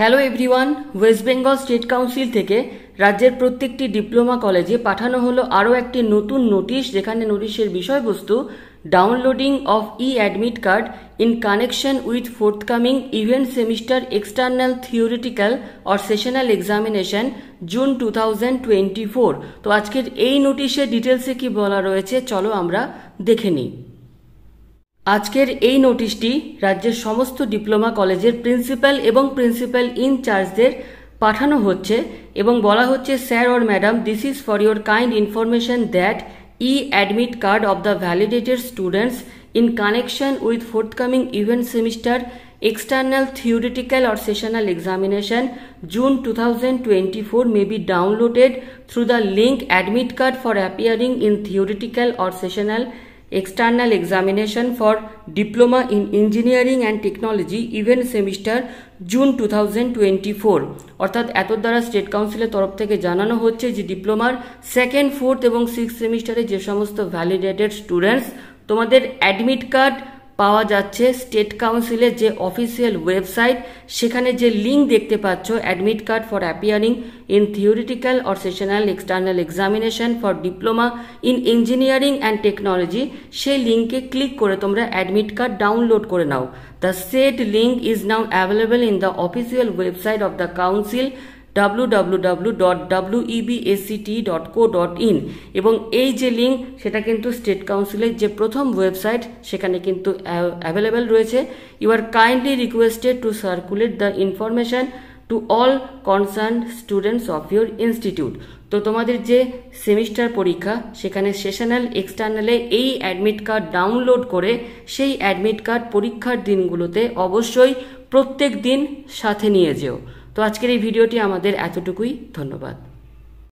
hello everyone West Bengal state council থেকে রাজ্যের প্রত্যেকটি ডিপ্লোমা কলেজে পাঠানো হলো আরও একটি নতুন নোটিশ যেখানে নোটিশের বিষয়বস্তু downloading of e admit card in connection with forthcoming event semester external theoretical or sessional examination June two তো আজকের এই নোটিশের ডিটেলসে কি বলা রয়েছে চলো আমরা দেখে নিই আজকের এই নোটিশটি রাজ্যের সমস্ত ডিপ্লোমা কলেজের প্রিন্সিপাল এবং প্রিন্সিপাল ইনচার্জদের পাঠানো হচ্ছে এবং বলা হচ্ছে sir or madam this is for your kind information that e admit card of the validated students in connection with forthcoming event semester external theoretical or sessional examination June two thousand twenty four may be downloaded through the link admit card for appearing in theoretical or sessional external examination for diploma in engineering and technology even semester June two thousand twenty four অর্থাৎ এত দ্বারা state কাউন্সিলের তরফ থেকে জানানো হচ্ছে যে ডিপ্লোমার সেকেন্ড ফোর্থ এবং সিক্স সেমিস্টারে যে সমস্ত ভ্যালিডেটেড স্টুডেন্টস তোমাদের অ্যাডমিট কার্ড পাওয়া যাচ্ছে স্টেট কাউন্সিলের যে অফিসিয়াল ওয়েবসাইট সেখানে যে লিঙ্ক দেখতে পাচ্ছ admit card for appearing in theoretical or sessional external examination for diploma in engineering and technology সেই লিঙ্কে ক্লিক করে তোমরা অ্যাডমিট কার্ড ডাউনলোড করে নাও the set link is now available in the official website of the council W dot dot co dot in এবং এই যে link সেটা কিন্তু স্টেট কাউন্সিলের যে প্রথম ওয়েবসাইট সেখানে কিন্তু অ্যাভেলেবেল রয়েছে you are kindly requested to circulate the information to all concern students of your institute তো তোমাদের যে সেমিস্টার পরীক্ষা সেখানে সেশনাল এক্সটার্নালে এই অ্যাডমিট কার্ড ডাউনলোড করে সেই অ্যাডমিট কার্ড পরীক্ষার দিনগুলোতে অবশ্যই প্রত্যেক দিন সাথে নিয়ে যেও তো আজকের এই ভিডিওটি আমাদের এতটুকুই ধন্যবাদ